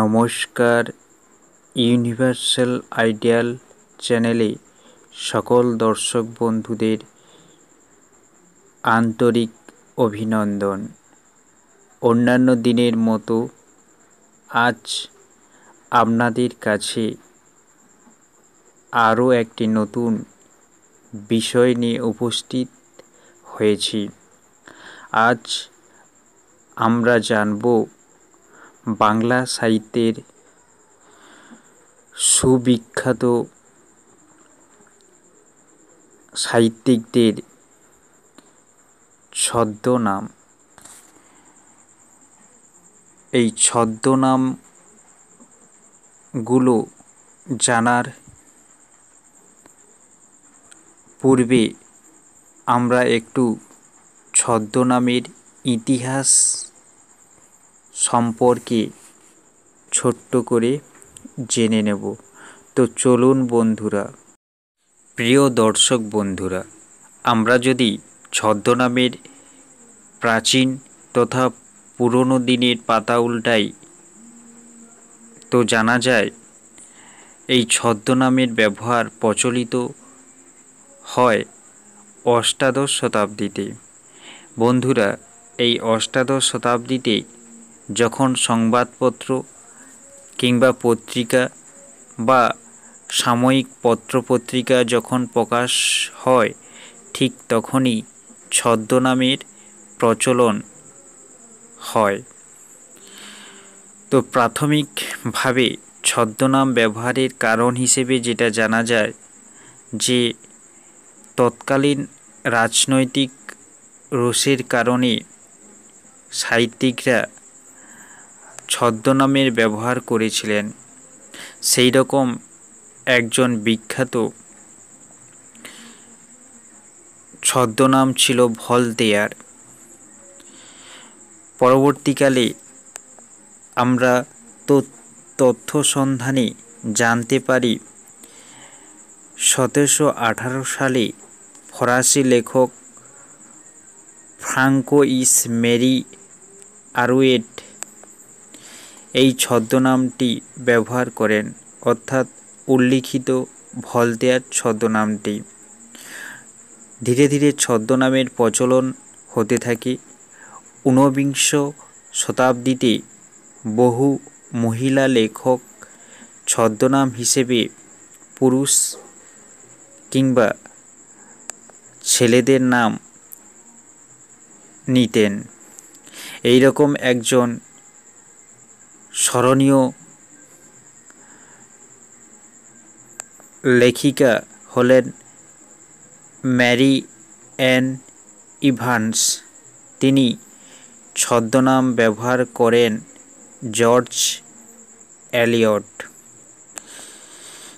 নমস্কার universal ideal চ্যানেলে সকল দর্শক বন্ধুদের আন্তরিক অভিনন্দন অন্যান্য দিনের মতো আজ আপনাদের কাছে আরও একটি নতুন বিষয় নিয়ে উপস্থিত হয়েছি আজ আমরা জানবো বাংলা সাহিত্যের সুবিখ্যাত সাহিত্যিকদের ছদ্মনাম এই ছদ্মনামগুলো জানার পূর্বে আমরা একটু ছদ্মনামের ইতিহাস সম্পর্কে ছোট্ট করে জেনে নেব তো চলুন বন্ধুরা প্রিয় দর্শক বন্ধুরা আমরা যদি ছদ্মনামের প্রাচীন তথা পুরনো দিনের পাতা উল্টাই তো জানা যায় এই ছদ্মনামের ব্যবহার প্রচলিত হয় অষ্টাদশ শতাব্দীতে বন্ধুরা এই অষ্টাদশ শতাব্দীতে যখন সংবাদপত্র কিংবা পত্রিকা বা সাময়িক পত্রপত্রিকা যখন প্রকাশ হয় ঠিক তখনই ছদ্মনামের প্রচলন হয় তো প্রাথমিকভাবে ছদ্মনাম ব্যবহারের কারণ হিসেবে যেটা জানা যায় যে তৎকালীন রাজনৈতিক রোষের কারণে সাহিত্যিকরা ছদ্মনামের ব্যবহার করেছিলেন সেই রকম একজন বিখ্যাত ছদ্মনাম ছিল ভলতেয়ার পরবর্তীকালে আমরা তো তথ্য সন্ধানে জানতে পারি সতেরোশো আঠারো সালে ফরাসি লেখক ফ্রাঙ্কোইস মেরি আরুয়েট এই ছদ্মনামটি ব্যবহার করেন অর্থাৎ উল্লিখিত ভলতেয়ার ছদ্মনামটি ধীরে ধীরে ছদ্মনামের প্রচলন হতে থাকে ঊনবিংশ শতাব্দীতে বহু মহিলা লেখক ছদ্মনাম হিসেবে পুরুষ কিংবা ছেলেদের নাম নিতেন এই রকম একজন স্মরণীয় লেখিকা হলেন ম্যারি অ্যান ইভান্স তিনি ছদ্মনাম ব্যবহার করেন জর্জ অ্যালিয়ট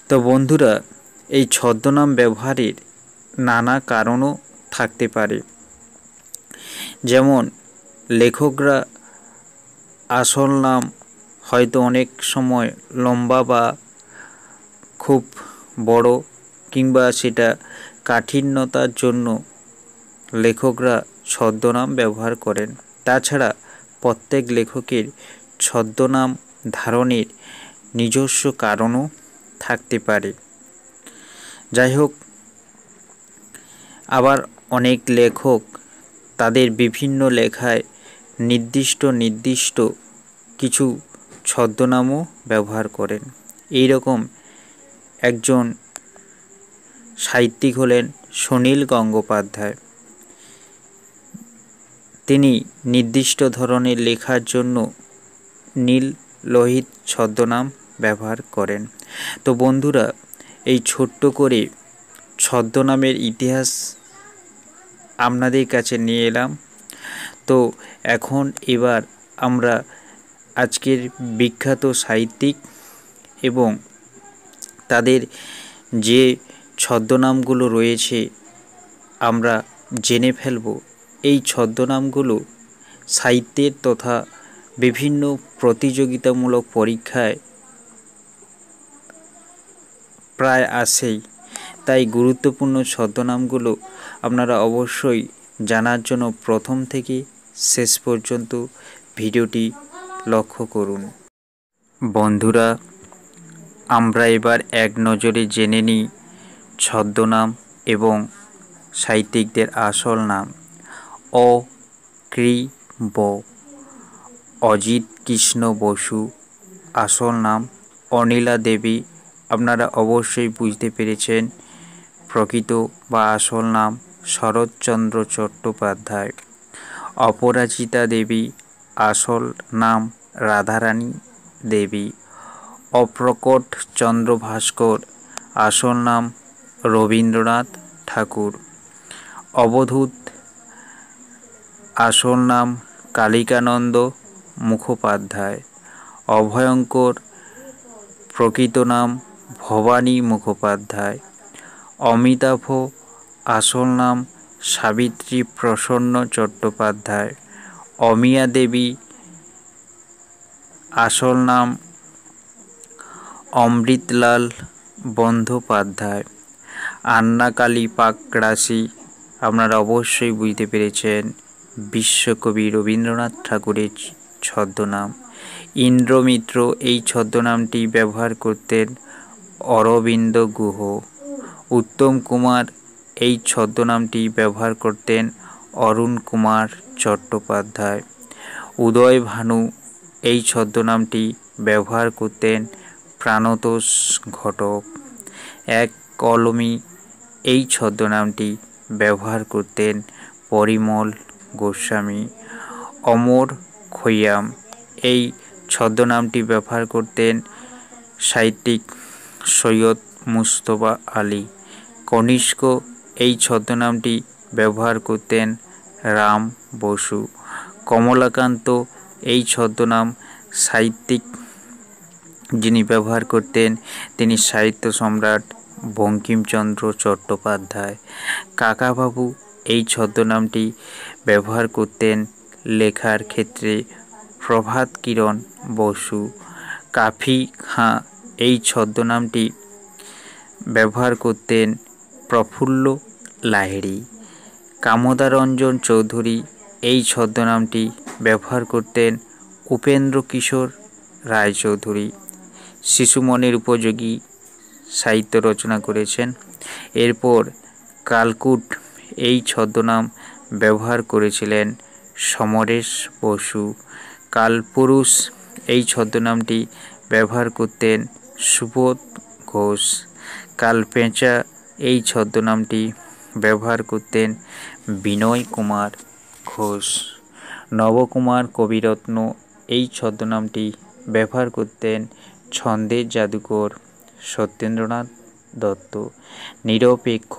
তো বন্ধুরা এই ছদ্মনাম ব্যবহারের নানা কারণও থাকতে পারে যেমন লেখকরা আসল নাম হয়তো অনেক সময় লম্বা বা খুব বড় কিংবা সেটা কাঠিন্যতার জন্য লেখকরা ছদ্মনাম ব্যবহার করেন তাছাড়া প্রত্যেক লেখকের ছদ্মনাম ধারণের নিজস্ব কারণও থাকতে পারে যাই হোক আবার অনেক লেখক তাদের বিভিন্ন লেখায় নির্দিষ্ট নির্দিষ্ট কিছু ছদ্মনামও ব্যবহার করেন এই রকম একজন সাহিত্যিক হলেন সুনীল গঙ্গোপাধ্যায় তিনি নির্দিষ্ট ধরনের লেখার জন্য নীল লোহিত ছদ্মনাম ব্যবহার করেন তো বন্ধুরা এই ছোট্ট করে ছদ্মনামের ইতিহাস আপনাদের কাছে নিয়ে এলাম তো এখন এবার আমরা আজকের বিখ্যাত সাহিত্যিক এবং তাদের যে ছদ্মনামগুলো রয়েছে আমরা জেনে ফেলব এই ছদ্মনামগুলো সাহিত্যের তথা বিভিন্ন প্রতিযোগিতামূলক পরীক্ষায় প্রায় আসেই তাই গুরুত্বপূর্ণ ছদ্মনামগুলো আপনারা অবশ্যই জানার জন্য প্রথম থেকে শেষ পর্যন্ত ভিডিওটি লক্ষ্য করুন বন্ধুরা আমরা এবার এক নজরে জেনে নিই ছদ্মনাম এবং সাহিত্যিকদের আসল নাম অ ক্রি ব অজিত কৃষ্ণ বসু আসল নাম অনিলা দেবী আপনারা অবশ্যই বুঝতে পেরেছেন প্রকৃত বা আসল নাম শরৎচন্দ্র চট্টোপাধ্যায় অপরাজিতা দেবী আসল নাম রাধারানী দেবী অপ্রকট চন্দ্র ভাস্কর আসল নাম রবীন্দ্রনাথ ঠাকুর অবধূত আসল নাম কালিকানন্দ মুখোপাধ্যায় অভয়ঙ্কর প্রকৃত নাম ভবানী মুখোপাধ্যায় অমিতাভ আসল নাম সাবিত্রী প্রসন্ন চট্টোপাধ্যায় অমিয়া দেবী আসল নাম অমৃতলাল বন্দ্যোপাধ্যায় আন্নাকালী পাকরাশি আপনারা অবশ্যই বুঝতে পেরেছেন বিশ্বকবি রবীন্দ্রনাথ ঠাকুরের ছদ্মনাম ইন্দ্রমিত্র এই ছদ্মনামটি ব্যবহার করতেন অরবিন্দ গুহ উত্তম কুমার এই ছদ্মনামটি ব্যবহার করতেন অরুণ কুমার চট্টোপাধ্যায় উদয় ভানু এই ছদ্মনামটি ব্যবহার করতেন প্রাণতোষ ঘটক এক কলমী এই ছদ্মনামটি ব্যবহার করতেন পরিমল গোস্বামী অমর খৈয়াম এই ছদ্মনামটি ব্যবহার করতেন সাহিত্যিক সৈয়দ মুস্তফা আলী কনিষ্ক এই ছদ্মনামটি ব্যবহার করতেন রাম বসু কমলাকান্ত এই ছদ্মনাম সাহিত্যিক যিনি ব্যবহার করতেন তিনি সাহিত্য সম্রাট বঙ্কিমচন্দ্র চট্টোপাধ্যায় কাকাবাবু এই ছদ্মনামটি ব্যবহার করতেন লেখার ক্ষেত্রে প্রভাত কিরণ বসু কাফি খাঁ এই ছদ্মনামটি ব্যবহার করতেন প্রফুল্ল লাহেড়ি কামোদারঞ্জন চৌধুরী এই ছদ্মনামটি ব্যবহার করতেন উপেন্দ্র কিশোর রায়চৌধুরী শিশুমনের উপযোগী সাহিত্য রচনা করেছেন এরপর কালকুট এই ছদ্মনাম ব্যবহার করেছিলেন সমরেশ বসু কালপুরুষ এই ছদ্মনামটি ব্যবহার করতেন সুবোধ ঘোষ কালপেঁচা এই ছদ্মনামটি ব্যবহার করতেন বিনয় কুমার ঘোষ নবকুমার কবিরত্ন এই ছদ্মনামটি ব্যবহার করতেন ছন্দের জাদুকর সত্যেন্দ্রনাথ দত্ত নিরপেক্ষ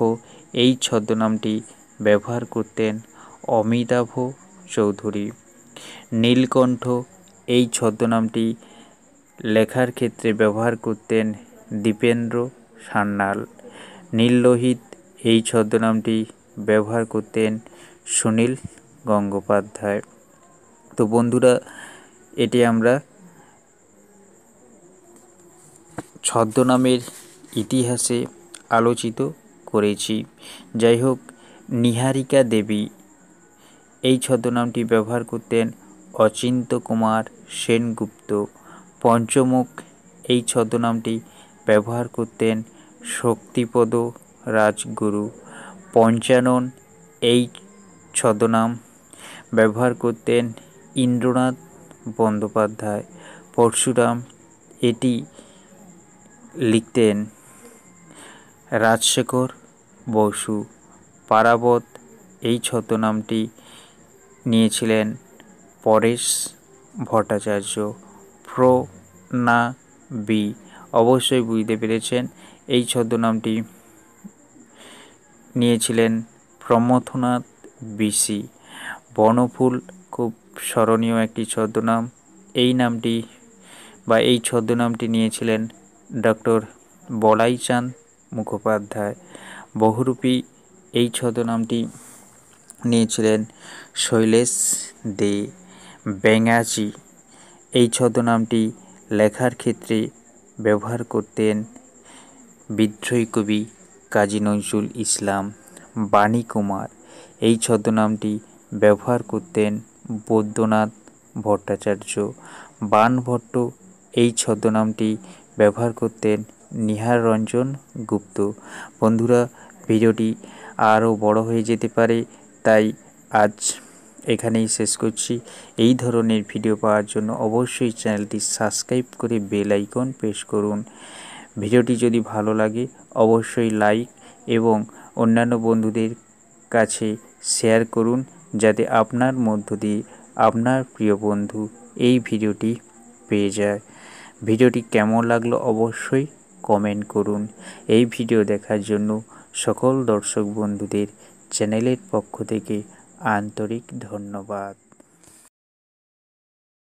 এই ছদ্মনামটি ব্যবহার করতেন অমিতাভ চৌধুরী নীলকণ্ঠ এই ছদ্মনামটি লেখার ক্ষেত্রে ব্যবহার করতেন দীপেন্দ্র সান্যাল নীললোহিত এই ছদ্মনামটি ব্যবহার করতেন সুনীল গঙ্গোপাধ্যায় তো বন্ধুরা এটি আমরা ছদ্মনামের ইতিহাসে আলোচিত করেছি যাই হোক নিহারিকা দেবী এই ছদ্মনামটি ব্যবহার করতেন অচিন্ত কুমার সেনগুপ্ত পঞ্চমুখ এই ছদ্মনামটি ব্যবহার করতেন শক্তিপদ রাজগুরু পঞ্চানন এই ছদ্মনাম ব্যবহার করতেন ইন্দ্রনাথ বন্দ্যোপাধ্যায় পরশুরাম এটি লিখতেন রাজশেখর বসু পারাবত এই ছদ্মনামটি নিয়েছিলেন পরেশ ভট্টাচার্য প্রো না বি অবশ্যই বুঝতে পেরেছেন এই ছদ্মনামটি নিয়েছিলেন প্রমথনাথ বিসি বনফুল খুব স্মরণীয় একটি ছদ্মনাম এই নামটি বা এই ছদ্মনামটি নিয়েছিলেন ডক্টর বলাইচাঁদ মুখোপাধ্যায় বহুরূপী এই ছদ্মনামটি নিয়েছিলেন শৈলেশ দে ব্যাঙাচি এই ছদ্মনামটি লেখার ক্ষেত্রে ব্যবহার করতেন বিদ্রোহী কবি কাজী নজরুল ইসলাম বাণী কুমার এই ছদ্মনামটি ব্যবহার করতেন বৈদ্যনাথ ভট্টাচার্য বানভট্ট এই ছদ্মনামটি ব্যবহার করতেন নিহার রঞ্জন গুপ্ত বন্ধুরা ভিডিওটি আরও বড় হয়ে যেতে পারে তাই আজ এখানেই শেষ করছি এই ধরনের ভিডিও পাওয়ার জন্য অবশ্যই চ্যানেলটি সাবস্ক্রাইব করে বেল আইকন প্রেস করুন ভিডিওটি যদি ভালো লাগে অবশ্যই লাইক এবং অন্যান্য বন্ধুদের কাছে শেয়ার করুন যাতে আপনার মধ্য দিয়ে আপনার প্রিয় বন্ধু এই ভিডিওটি পেয়ে যায় ভিডিওটি কেমন লাগলো অবশ্যই কমেন্ট করুন এই ভিডিও দেখার জন্য সকল দর্শক বন্ধুদের চ্যানেলের পক্ষ থেকে আন্তরিক ধন্যবাদ